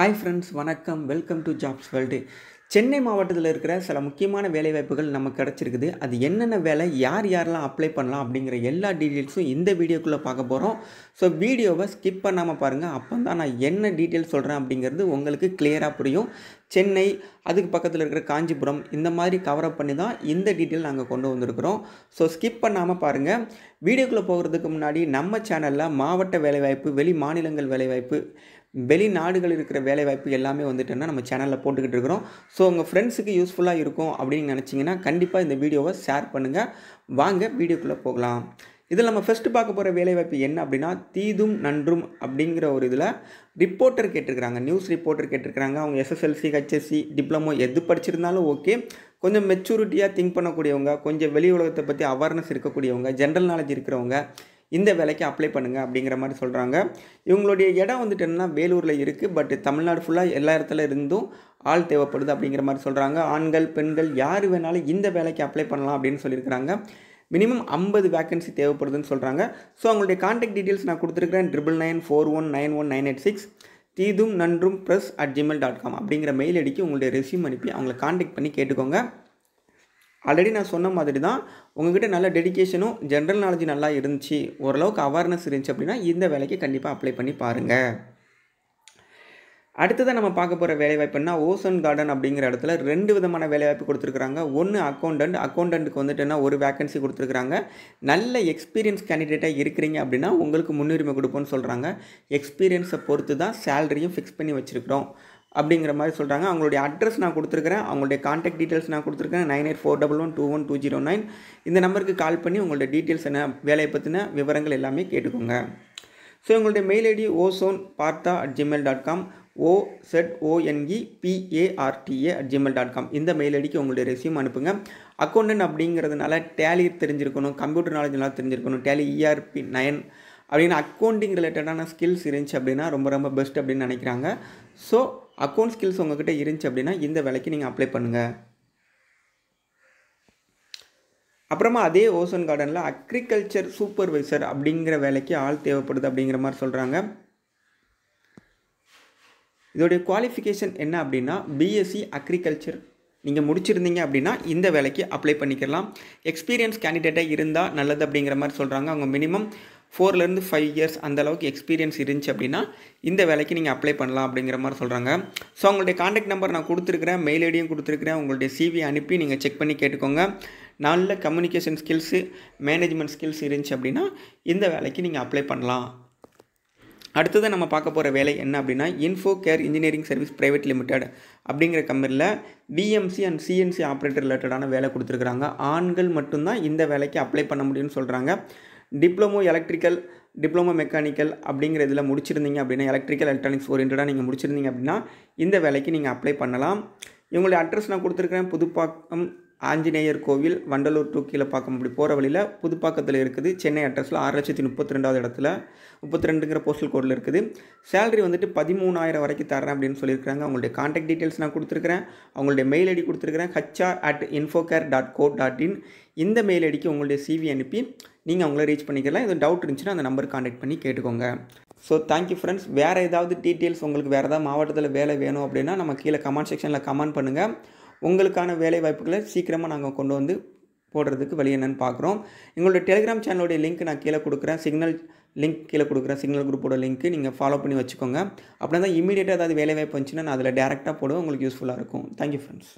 hi friends வணக்கம் welcome to jobs world Chennai மாவட்டத்தில் இருக்கிற சில முக்கியமான வேலைவாய்ப்புகள் நமக்கு கிடச்சிருக்குது அது என்னென்ன வேலை யார் யாரெல்லாம் அப்ளை பண்ணலாம் அப்படிங்கிற எல்லா டீட்டெயில்ஸும் இந்த வீடியோக்குள்ளே பார்க்க போகிறோம் ஸோ வீடியோவை ஸ்கிப் பண்ணாமல் பாருங்கள் அப்போ தான் நான் என்ன டீட்டெயில் சொல்கிறேன் அப்படிங்கிறது உங்களுக்கு கிளியராக புரியும் சென்னை அதுக்கு பக்கத்தில் இருக்கிற காஞ்சிபுரம் இந்த மாதிரி கவர் அப் பண்ணி தான் இந்த டீட்டெயில் நாங்கள் கொண்டு வந்திருக்கிறோம் ஸோ ஸ்கிப் பண்ணாமல் பாருங்கள் வீடியோக்குள்ளே போகிறதுக்கு முன்னாடி நம்ம சேனலில் மாவட்ட வேலைவாய்ப்பு வெளி மாநிலங்கள் வேலைவாய்ப்பு வெளிநாடுகள் இருக்கிற வேலைவாய்ப்பு எல்லாமே வந்துட்டுன்னா நம்ம சேனலில் போட்டுக்கிட்டு இருக்கிறோம் ஸோ உங்கள் ஃப்ரெண்ட்ஸுக்கு யூஸ்ஃபுல்லாக இருக்கும் அப்படின்னு நினச்சிங்கன்னா கண்டிப்பாக இந்த வீடியோவை ஷேர் பண்ணுங்கள் வாங்க வீடியோக்குள்ளே போகலாம் இதில் நம்ம ஃபஸ்ட்டு பார்க்க போகிற வேலைவாய்ப்பு என்ன அப்படின்னா தீதும் நன்றும் அப்படிங்கிற ஒரு இதில் ரிப்போர்ட்டர் கேட்டிருக்கிறாங்க நியூஸ் ரிப்போர்ட்டர் கேட்டிருக்கிறாங்க அவங்க எஸ்எஸ்எல்சி ஹெச்எஸ்சி டிப்ளமோ எது படிச்சிருந்தாலும் ஓகே கொஞ்சம் மெச்சூரிட்டியாக திங்க் பண்ணக்கூடியவங்க கொஞ்சம் வெளி உலகத்தை பற்றி அவேர்னஸ் இருக்கக்கூடியவங்க ஜென்ரல் நாலேஜ் இருக்கிறவங்க இந்த வேலைக்கு அப்ளை பண்ணுங்கள் அப்படிங்கிற மாதிரி சொல்கிறாங்க இவங்களுடைய இடம் வந்துட்டு என்னென்னா வேலூரில் இருக்குது பட் தமிழ்நாடு ஃபுல்லாக எல்லா இடத்துல இருந்தும் ஆள் தேவைப்படுது அப்படிங்கிற மாதிரி சொல்கிறாங்க ஆண்கள் பெண்கள் யார் வேணாலும் இந்த வேலைக்கு அப்ளை பண்ணலாம் அப்படின்னு சொல்லியிருக்கிறாங்க மினிமம் ஐம்பது வேக்கன்சி தேவைப்படுதுன்னு சொல்கிறாங்க ஸோ அவங்களுடைய காண்டாக்ட் டீட்டெயில்ஸ் நான் கொடுத்துருக்கிறேன் triple nine four one nine one nine eight six தீதும் நன்றும் press at Gmail dot com அப்படிங்கிற மெயில் அடிக்கி உங்களுடைய ரெசியூம் அனுப்பி அவங்களை காண்டாக்ட் பண்ணி கேட்டுக்கோங்க ஆல்ரெடி நான் சொன்ன மாதிரி தான் உங்ககிட்ட நல்ல டெடிக்கேஷனும் ஜென்ரல் நாலேஜ் நல்லா இருந்துச்சு ஓரளவுக்கு அவேர்னஸ் இருந்துச்சு அப்படின்னா இந்த வேலைக்கு கண்டிப்பாக அப்ளை பண்ணி பாருங்கள் அடுத்ததாக நம்ம பார்க்க போகிற வேலைவாய்ப்புன்னா ஓசன் கார்டன் அப்படிங்கிற இடத்துல ரெண்டு விதமான வேலைவாய்ப்பு கொடுத்துருக்குறாங்க ஒன்று அக்கௌண்டன்ட் அக்கௌண்டண்ட்டுக்கு வந்துட்டுன்னா ஒரு வேக்கன்சி கொடுத்துருக்குறாங்க நல்ல எக்ஸ்பீரியன்ஸ் கேண்டிடேட்டாக இருக்கிறீங்க அப்படின்னா உங்களுக்கு முன்னுரிமை கொடுப்போம்னு சொல்கிறாங்க எக்ஸ்பீரியன்ஸை பொறுத்து தான் சேலரியும் ஃபிக்ஸ் பண்ணி வச்சுருக்கிறோம் அப்படிங்கிற மாதிரி சொல்கிறாங்க அவங்களுடைய அட்ரஸ் நான் கொடுத்துருக்கிறேன் அவங்களுடைய காண்டாக்ட் டீட்டெயில்ஸ் நான் கொடுத்துருக்கேன் nine eight four double one two one two zero nine இந்த நம்பருக்கு கால் பண்ணி உங்களுடைய டீட்டெயில்ஸ் என்ன வேலையை பற்றின விவரங்கள் எல்லாமே கேட்டுக்கோங்க ஸோ எங்களுடைய மெயில் ஐடி ஓசோன் பார்த்தா at Gmail dot com O N E P A R T A at Gmail dot com இந்த மெயில் ஐடிக்கு உங்களுடைய ரெசியூம் அனுப்புங்க அக்கௌண்டன்ட் அப்படிங்கிறதுனால டேலி தெரிஞ்சிருக்கணும் கம்ப்யூட்டர் நாலேஜ் நல்லா தெரிஞ்சிருக்கணும் டேலி இஆர்பி நயன் அப்படின்னு அக்கௌண்டிங் ரிலேட்டடான ஸ்கில்ஸ் இருந்துச்சு அப்படின்னா ரொம்ப ரொம்ப பெஸ்ட் அப்படின்னு நினைக்கிறாங்க ஸோ அக்கௌண்ட் ஸ்கில்ஸ் உங்ககிட்ட இருந்துச்சு அப்படின்னா இந்த வேலைக்கு நீங்கள் அப்ளை பண்ணுங்கள் அப்புறமா அதே ஓசன் கார்டனில் அக்ரிகல்ச்சர் சூப்பர்வைசர் அப்படிங்கிற வேலைக்கு ஆள் தேவைப்படுது அப்படிங்கிற மாதிரி சொல்கிறாங்க இதோடைய குவாலிஃபிகேஷன் என்ன அப்படின்னா பிஎஸ்சி அக்ரிகல்ச்சர் நீங்கள் முடிச்சிருந்தீங்க அப்படின்னா இந்த வேலைக்கு அப்ளை பண்ணிக்கலாம் எக்ஸ்பீரியன்ஸ் கேண்டிடேட்டாக இருந்தால் நல்லது அப்படிங்கிற மாதிரி சொல்கிறாங்க அவங்க மினிமம் ஃபோர்லேருந்து ஃபைவ் இயர்ஸ் அந்த அளவுக்கு எக்ஸ்பீரியன்ஸ் இருந்துச்சு அப்படின்னா இந்த வேலைக்கு நீங்கள் அப்ளை பண்ணலாம் அப்படிங்கிற மாதிரி சொல்கிறாங்க ஸோ அவங்களுடைய காண்டாக்ட் நம்பர் நான் கொடுத்துருக்குறேன் மெயில் ஐடியும் கொடுத்துருக்குறேன் உங்களுடைய சிவி அனுப்பி நீங்கள் செக் பண்ணி கேட்டுக்கோங்க நல்ல கம்யூனிகேஷன் ஸ்கில்ஸு மேனேஜ்மெண்ட் ஸ்கில்ஸ் இருந்துச்சு அப்படின்னா இந்த வேலைக்கு நீங்கள் அப்ளை பண்ணலாம் அடுத்தது நம்ம பார்க்க போகிற வேலை என்ன அப்படின்னா Info Care engineering service private limited அப்படிங்கிற கம்பெனியில் பிஎம்சி அண்ட் சிஎன்சி ஆப்ரேட்டர் ரிலேட்டடான வேலை கொடுத்துருக்குறாங்க ஆண்கள் மட்டும்தான் இந்த வேலைக்கு அப்ளை பண்ண முடியும்னு சொல்கிறாங்க டிப்ளமோ எலக்ட்ரிக்கல் டிப்ளமோ மெக்கானிக்கல் அப்படிங்கிற இதில் முடிச்சிருந்தீங்க அப்படின்னா எலக்ட்ரிக்கல் எலக்ட்ரானிக்ஸ் ஓரியன்டாக நீங்கள் முடிச்சிருந்தீங்க அப்படின்னா இந்த வேலைக்கு நீங்கள் அப்ளை பண்ணலாம் இவங்களுடைய அட்ரஸ் நான் கொடுத்துருக்கிறேன் புதுப்பாக்கம் ஆஞ்சநேயர் கோவில் வண்டலூர் டூ கீழே பார்க்க முடியும் போகிற வழியில் புதுப்பாக்கத்தில் இருக்குது சென்னை அட்ரஸில் ஆறு லட்சத்தி முப்பத்தி ரெண்டாவது இடத்துல முப்பத்தி ரெண்டுங்கிற போஸ்டல் கோடில் இருக்குது சேலரி வந்துட்டு பதிமூணாயிரம் வரைக்கும் தரேன் அப்படின்னு சொல்லியிருக்காங்க அவங்களுடைய காண்டாக்ட் டீட்டெயில்ஸ் நான் கொடுத்துருக்குறேன் அவங்களுடைய மெயில் ஐடி கொடுத்துருக்குறேன் HR at Infocare dot co dot in இந்த மெயில் ஐடிக்கு உங்களுடைய சிவி அனுப்பி நீங்கள் அவங்கள ரீச் பண்ணிக்கலாம் எதுவும் டவுட் இருந்துச்சுன்னா அந்த நம்பர் காண்டாக்ட் பண்ணி கேட்டுக்கோங்க ஸோ தேங்க்யூ ஃப்ரெண்ட்ஸ் வேறு ஏதாவது டீட்டெயில்ஸ் உங்களுக்கு வேறு ஏதாவது மாவட்டத்தில் வேலை வேணும் அப்படின்னா நம்ம கீழே கமெண்ட் செக்ஷனில் கமெண்ட் பண்ணுங்கள் உங்களுக்கான வேலை வாய்ப்புகளை சீக்கிரமாக நாங்கள் கொண்டு வந்து போடுறதுக்கு வழி என்னன்னு பார்க்குறோம் எங்களோட டெலிகிராம் சேனலோடைய லிங்க் நான் கீழே கொடுக்குறேன் சிக்னல் லிங்க் கீழே கொடுக்குறேன் சிக்னல் குரூப்போட லிங்க்கு நீங்கள் ஃபாலோ பண்ணி வச்சுக்கோங்க அப்படின்னா தான் இமீடியட்டாக ஏதாவது வேலை வாய்ப்பு வந்துச்சுன்னா நான் அதில் டேரெக்டாக போடுவேன் உங்களுக்கு யூஸ்ஃபுல்லாக இருக்கும் தேங்க்யூ ஃப்ரெண்ட்ஸ்